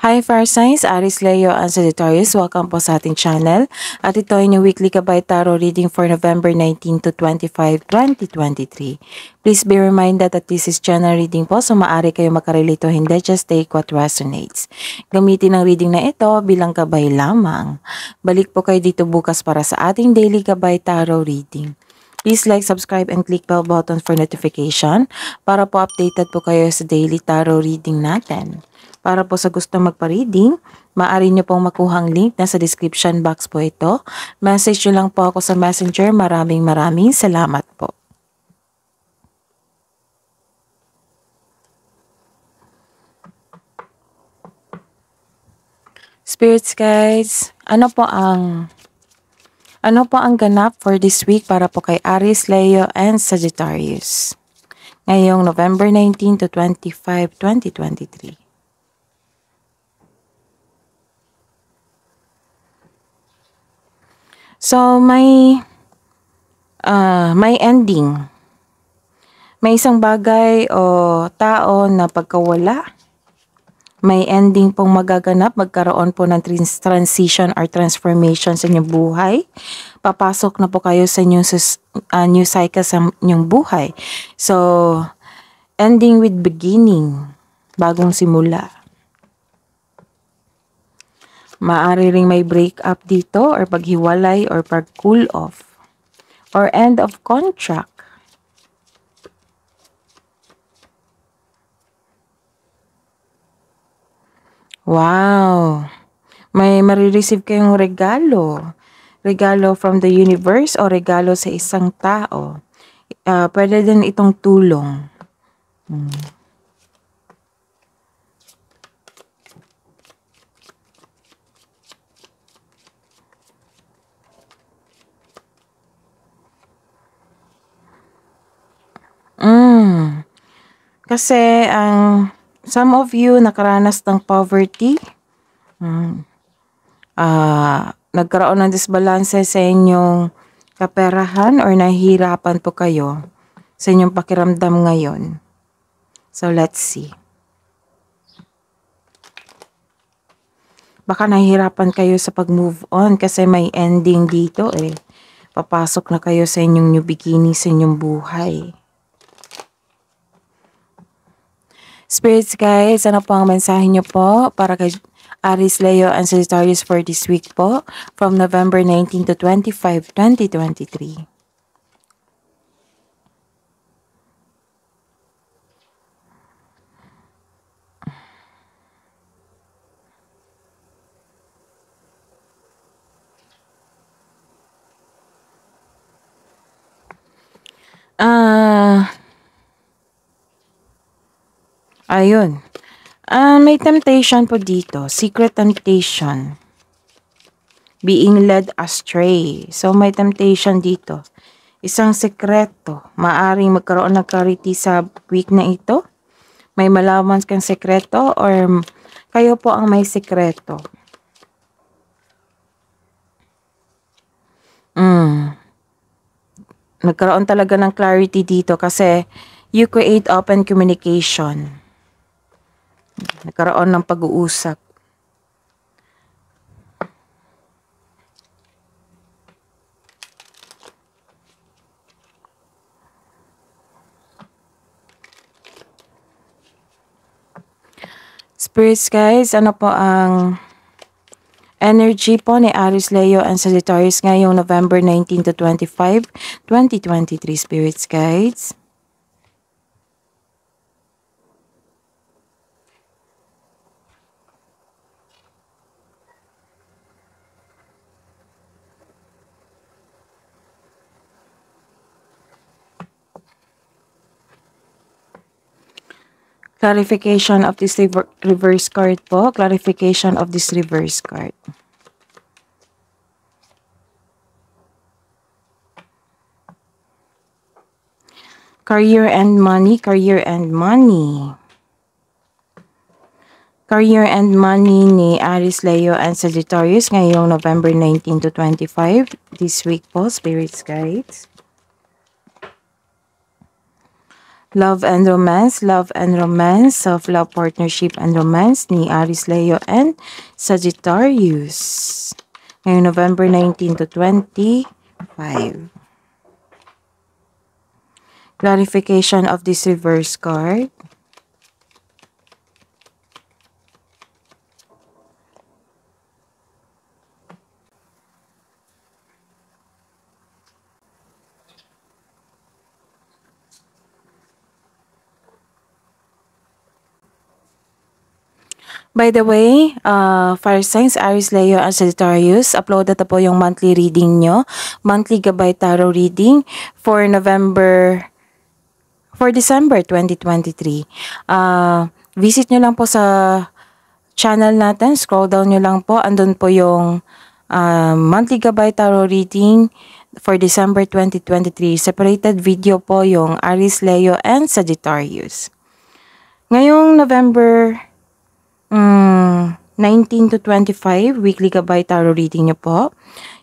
Hi Fire Signs, Aris Leo and Sagittarius, welcome po sa ating channel. At ito ay yung weekly Kabay Tarot reading for November 19 to 25, 2023. Please be reminded that this is channel reading po so maaari kayo makarelate o hindi, just take what resonates. Gamitin ang reading na ito bilang kabay lamang. Balik po kayo dito bukas para sa ating daily Kabay Tarot reading. Please like, subscribe, and click bell button for notification para po updated po kayo sa daily tarot reading natin. Para po sa gusto magpa-reading, maaari nyo pong makuha ang link na sa description box po ito. Message nyo lang po ako sa messenger. Maraming maraming salamat po. Spirits guys, ano po ang ano po ang ganap for this week para po kay Aries, Leo and Sagittarius? Ngayong November 19 to 25, 2023. So, may, uh, may ending. May isang bagay o tao na pagkawala. May ending pong magaganap. Magkaroon po ng trans transition or transformation sa inyong buhay. Papasok na po kayo sa new, uh, new cycle sa inyong buhay. So, ending with beginning. Bagong simula. Maari ring may break up dito or paghiwalay or pag-cool off or end of contract. Wow! May marireceive kayong regalo. Regalo from the universe o regalo sa isang tao. Uh, pwede din itong tulong. Hmm. Mm. Kasi ang some of you nakaranas ng poverty. Mm. Uh, nagkaroon ng disbalanse sa inyong kaperahan or nahihirapan po kayo sa inyong pakiramdam ngayon. So, let's see. Baka nahihirapan kayo sa pag-move on kasi may ending dito eh. Papasok na kayo sa inyong new beginning, sa inyong buhay. Spirits guys, ano po ang mensahe nyo po para kay Aris Leo and Sagittarius for this week po from November 19 to 25, 2023. Ah... Uh, Ayun. Uh, may temptation po dito. Secret temptation. Being led astray. So, may temptation dito. Isang sekreto. Maaring magkaroon ng clarity sa week na ito. May malaman kang sekreto or kayo po ang may sekreto. Mm. Nagkaroon talaga ng clarity dito kasi you create open communication. Nagkaroon ng pag-uusap. Spirits guys, ano po ang energy po ni Aries Leo and Sagittarius ngayong November 19 to 25, 2023 Spirits Guides. Clarification of this reverse card po. Clarification of this reverse card. Career and money, career and money. Career and money ni Aries, Leo, and Sagittarius ngayong November 19 to 25. This week po, Spirits Guides. Love and Romance, Love and Romance, of love Partnership and Romance ni Aris Leo and Sagittarius. Ngayong November 19 to 25. Clarification of this reverse card. By the way, uh, Fire Signs, Aries, Leo, and Sagittarius, uploaded na po yung monthly reading nyo. Monthly Gabay Tarot reading for November, for December 2023. Uh, visit nyo lang po sa channel natin. Scroll down nyo lang po. Andun po yung uh, monthly Gabay Tarot reading for December 2023. Separated video po yung Aries, Leo, and Sagittarius. Ngayong November Mm, 19 to 25, weekly gabay tarot reading niyo po.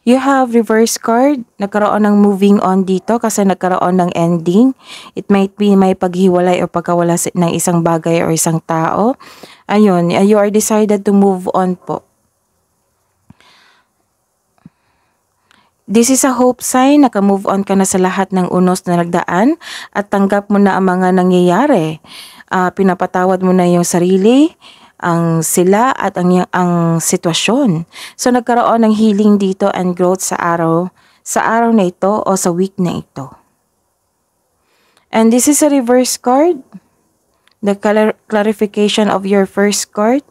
You have reverse card, nagkaroon ng moving on dito kasi nagkaroon ng ending. It might be may paghiwalay o pagkawala ng isang bagay or isang tao. Ayun, you are decided to move on po. This is a hope sign, naka-move on ka na sa lahat ng unos na nagdaan at tanggap mo na ang mga nangyayari. Uh, pinapatawad mo na yung sarili, ang sila at ang, ang sitwasyon. So nagkaroon ng healing dito and growth sa araw, sa araw na ito o sa week na ito. And this is a reverse card. The clar clarification of your first card.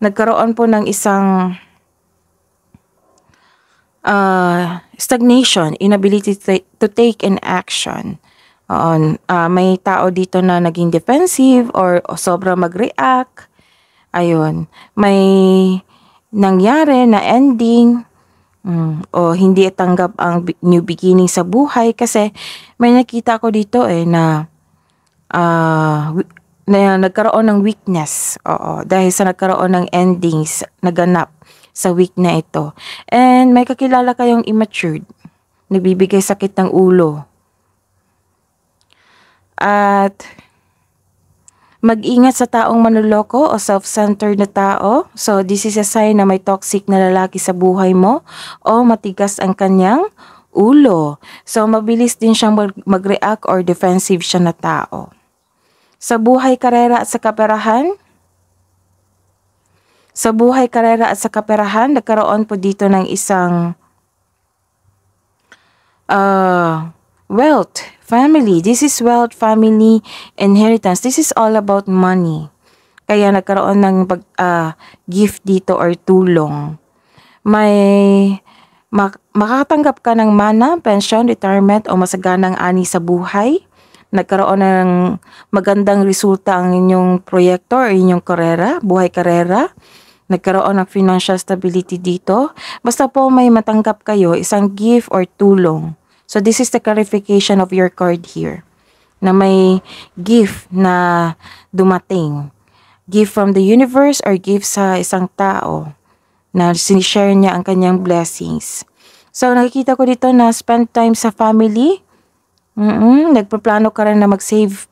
Nagkaroon po ng isang uh, stagnation, inability to take an action. On, uh, ah, may tao dito na naging defensive or sobra mag-react Ayun, may nangyari na ending mm, o hindi tanggap ang new beginning sa buhay kasi may nakita ko dito eh na uh, na nagkaroon ng weakness. Oo, dahil sa nagkaroon ng endings naganap sa week na ito. And may kakilala kayong immature. nagbibigay sakit ng ulo. At Mag-ingat sa taong manuloko o self-centered na tao. So, this is a sign na may toxic na lalaki sa buhay mo o matigas ang kanyang ulo. So, mabilis din siyang mag-react or defensive siya na tao. Sa buhay, karera at sa kaperahan, sa buhay, karera at sa kaperahan, nagkaroon po dito ng isang uh, wealth family. This is wealth, family, inheritance. This is all about money. Kaya nagkaroon ng pag, uh, gift dito or tulong. May mak makakatanggap ka ng mana, pension, retirement o masaganang ani sa buhay. Nagkaroon ng magandang resulta ang inyong proyekto o inyong karera, buhay karera. Nagkaroon ng financial stability dito. Basta po may matanggap kayo, isang gift or tulong So this is the clarification of your card here na may gift na dumating. Gift from the universe or gift sa isang tao na sinishare niya ang kanyang blessings. So, nakikita ko dito na spend time sa family. Mm -mm, nagpaplano ka rin na mag-save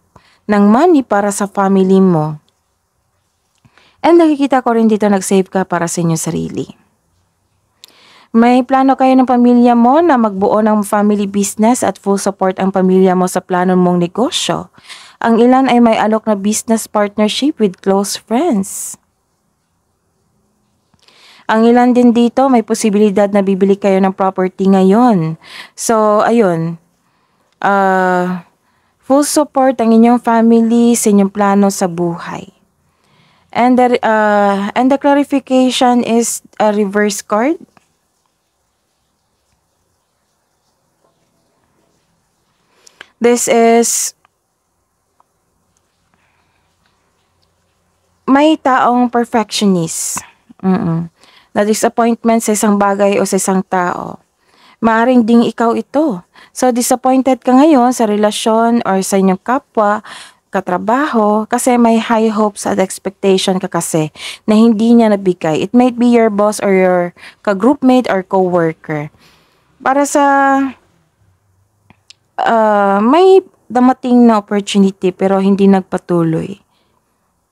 ng money para sa family mo. And nakikita ko rin dito nag-save ka para sa inyong sarili. May plano kayo ng pamilya mo na magbuo ng family business at full support ang pamilya mo sa plano mong negosyo. Ang ilan ay may alok na business partnership with close friends. Ang ilan din dito, may posibilidad na bibili kayo ng property ngayon. So, ayun. Uh, full support ang inyong family sa inyong plano sa buhay. And the, uh, and the clarification is a reverse card. This is may taong perfectionist. Mm-mm. Na disappointment sa isang bagay o sa isang tao. Maaring ding ikaw ito. So disappointed ka ngayon sa relasyon or sa inyong kapwa, katrabaho kasi may high hopes at expectation ka kasi na hindi niya nabigay. It might be your boss or your ka-groupmate or co-worker. Para sa uh, may damating na opportunity pero hindi nagpatuloy.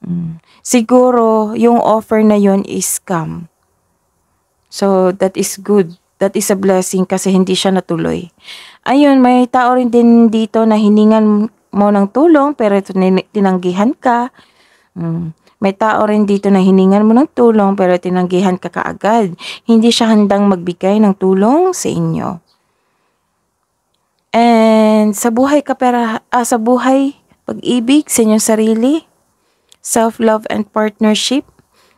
Mm. Siguro, yung offer na yon is scam. So, that is good. That is a blessing kasi hindi siya natuloy. Ayun, may tao rin din dito na hiningan mo ng tulong pero tinanggihan ka. Mm. May tao rin dito na hiningan mo ng tulong pero tinanggihan ka kaagad. Hindi siya handang magbigay ng tulong sa inyo. And sa buhay kapera, ah, sa buhay, pag-ibig sa inyong sarili, self-love and partnership.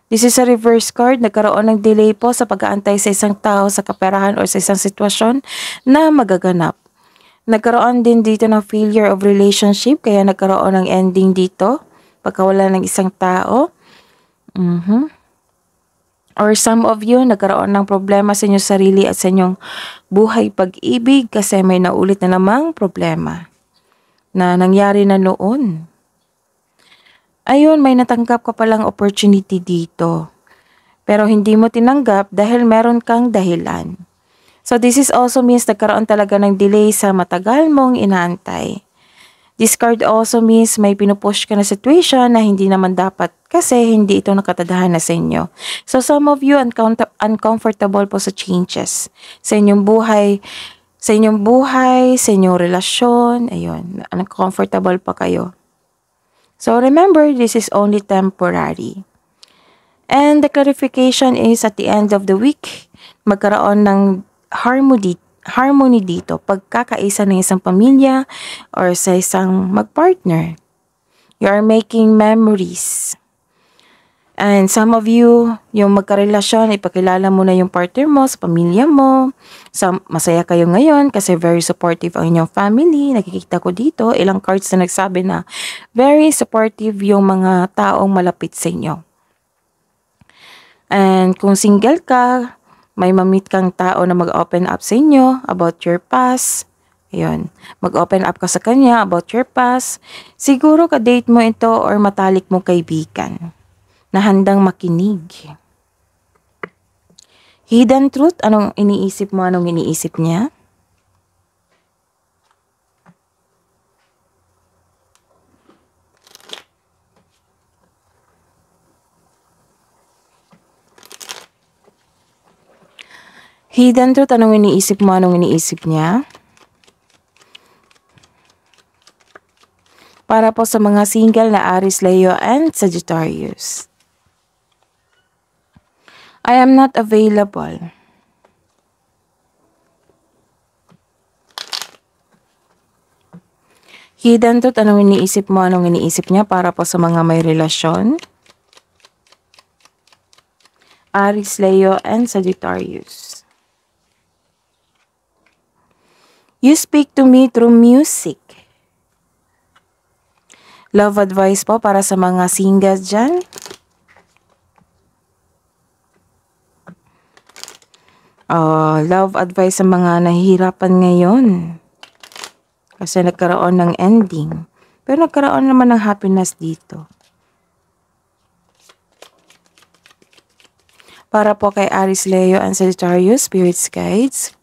This is a reverse card. Nagkaroon ng delay po sa pag-aantay sa isang tao sa kaperahan o sa isang sitwasyon na magaganap. Nagkaroon din dito ng failure of relationship, kaya nagkaroon ng ending dito, pagkawala ng isang tao. Mm-hmm or some of you nagkaroon ng problema sa inyong sarili at sa inyong buhay pag-ibig kasi may naulit na namang problema na nangyari na noon. Ayun, may natanggap ka palang opportunity dito. Pero hindi mo tinanggap dahil meron kang dahilan. So this is also means nagkaroon talaga ng delay sa matagal mong inaantay. Discard also means may pinupush ka na situation na hindi naman dapat kasi hindi ito nakatadhana sa inyo. So some of you uncom uncomfortable po sa changes sa inyong buhay, sa inyong buhay, sa inyong relasyon, ayun, uncomfortable pa kayo. So remember, this is only temporary. And the clarification is at the end of the week, magkaroon ng harmony harmony dito, pagkakaisa ng isang pamilya or sa isang magpartner. You are making memories. And some of you, yung magkarelasyon, ipakilala mo na yung partner mo sa pamilya mo. Sa, masaya kayo ngayon kasi very supportive ang inyong family. Nakikita ko dito, ilang cards na nagsabi na very supportive yung mga taong malapit sa inyo. And kung single ka, may mamit kang tao na mag-open up sa inyo about your past. Ayun. Mag-open up ka sa kanya about your past. Siguro ka-date mo ito or matalik mo kaibigan na handang makinig. Hidden truth, anong iniisip mo, anong iniisip niya? Hidden truth, anong iniisip mo, anong iniisip niya? Para po sa mga single na Aries, Leo, and Sagittarius. I am not available. Hidden truth, anong iniisip mo, anong iniisip niya para po sa mga may relasyon? Aries, Leo, and Sagittarius. You speak to me through music. Love advice po para sa mga singles dyan. Uh, love advice sa mga nahihirapan ngayon. Kasi nagkaroon ng ending. Pero nagkaroon naman ng happiness dito. Para po kay Aris Leo and Sagittarius, Spirit Guides,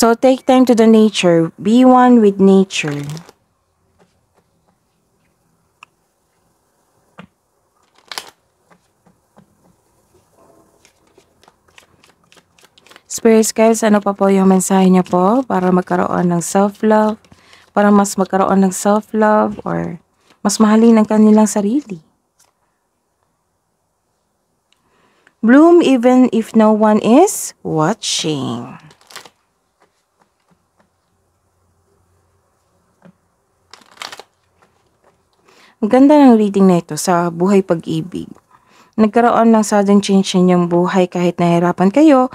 So take time to the nature. Be one with nature. Spirits guys, ano pa po yung mensahe niyo po para magkaroon ng self-love, para mas magkaroon ng self-love or mas mahalin ang kanilang sarili. Bloom even if no one is watching. Maganda ng reading na ito sa buhay pag-ibig. Nagkaroon ng sudden change sa inyong buhay kahit nahirapan kayo.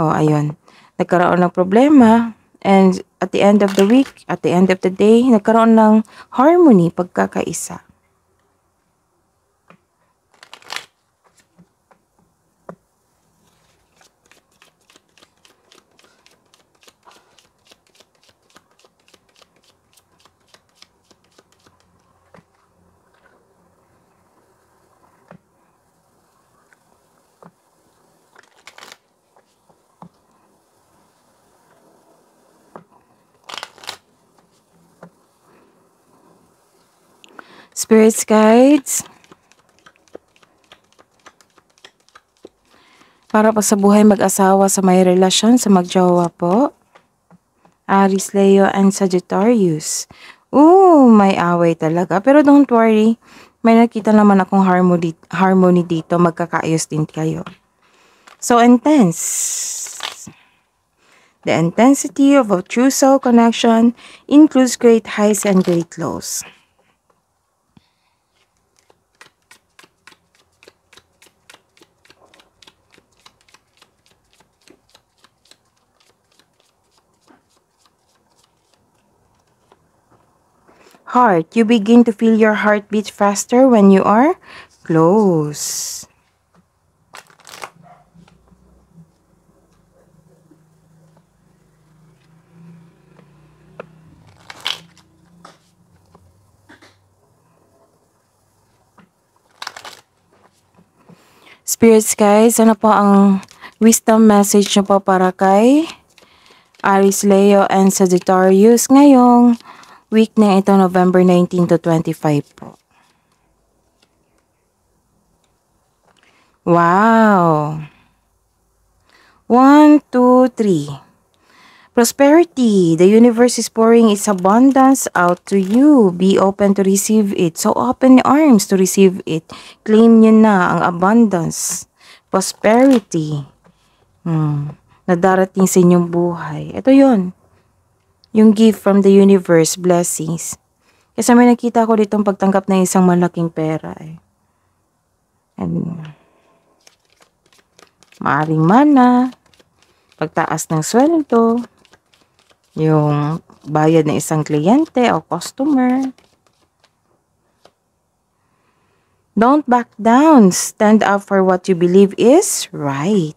O, ayun. Nagkaroon ng problema. And at the end of the week, at the end of the day, nagkaroon ng harmony, pagkakaisa. Spirits guides. Para po sa buhay mag-asawa sa may relasyon sa magjowa po. Aries, Leo, and Sagittarius. Ooh, may away talaga. Pero don't worry. May nakita naman akong harmony, harmony dito. Magkakaayos din kayo. So intense. The intensity of a true soul connection includes great highs and great lows. heart. You begin to feel your heart beat faster when you are close. Spirits guys, ano po ang wisdom message nyo po para kay Aris Leo and Sagittarius ngayong Week na ito, November 19 to 25 po. Wow! 1, 2, 3. Prosperity. The universe is pouring its abundance out to you. Be open to receive it. So open your arms to receive it. Claim nyo na ang abundance. Prosperity. Hmm. Nadarating sa inyong buhay. Ito yon yung gift from the universe, blessings. Kasi may nakita ko ditong pagtanggap ng isang malaking pera eh. And, maaring mana, pagtaas ng sweldo, yung bayad ng isang kliyente o customer. Don't back down. Stand up for what you believe is right.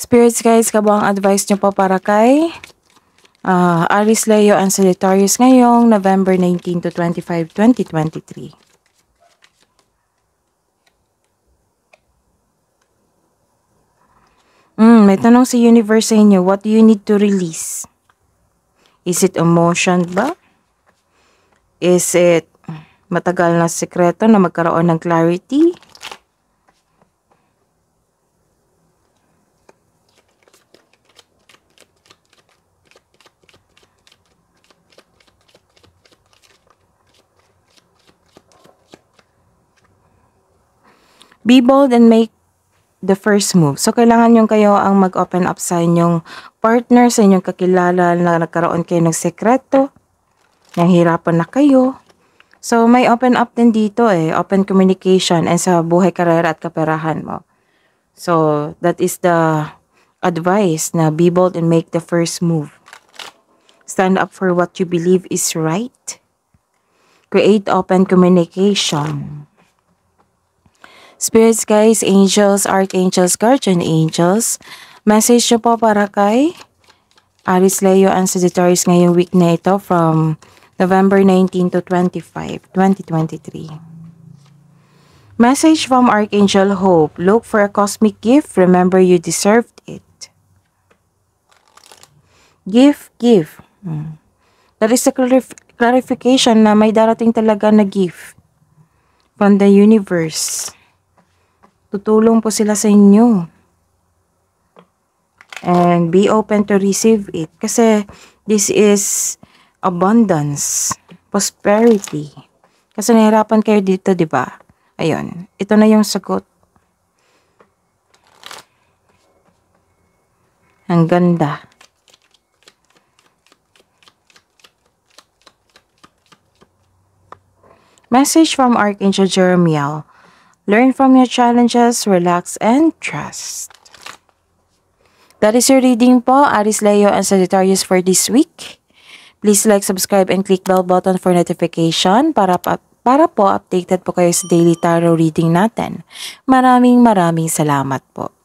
Spirits guys, kabuang advice nyo po para kay uh, Aris Leo and Sagittarius ngayong November 19 to 25, 2023. Mm, may tanong sa si universe inyo, what do you need to release? Is it emotion ba? Is it matagal na sekreto na magkaroon ng clarity? Be bold and make the first move. So, kailangan yung kayo ang mag-open up sa inyong partner, sa inyong kakilala na nagkaroon kayo ng sekreto. Nanghirapan na kayo. So, may open up din dito eh. Open communication and sa buhay, karera at kaperahan mo. So, that is the advice na be bold and make the first move. Stand up for what you believe is right. Create open communication spirits guys, angels, archangels, guardian angels. Message nyo po para kay Aris Leo and Sagittarius ngayong week na ito from November 19 to 25, 2023. Message from Archangel Hope. Look for a cosmic gift. Remember you deserved it. Gift, gift. Hmm. That is a clarif clarification na may darating talaga na gift from the universe. Tutulong po sila sa inyo. And be open to receive it. Kasi this is abundance, prosperity. Kasi nahirapan kayo dito, di ba? Ayun, ito na yung sagot. Ang ganda. Message from Archangel Jeremiel. Learn from your challenges, relax, and trust. That is your reading po, Aris Leo and Sagittarius for this week. Please like, subscribe, and click bell button for notification para, para po updated po kayo sa daily tarot reading natin. Maraming maraming salamat po.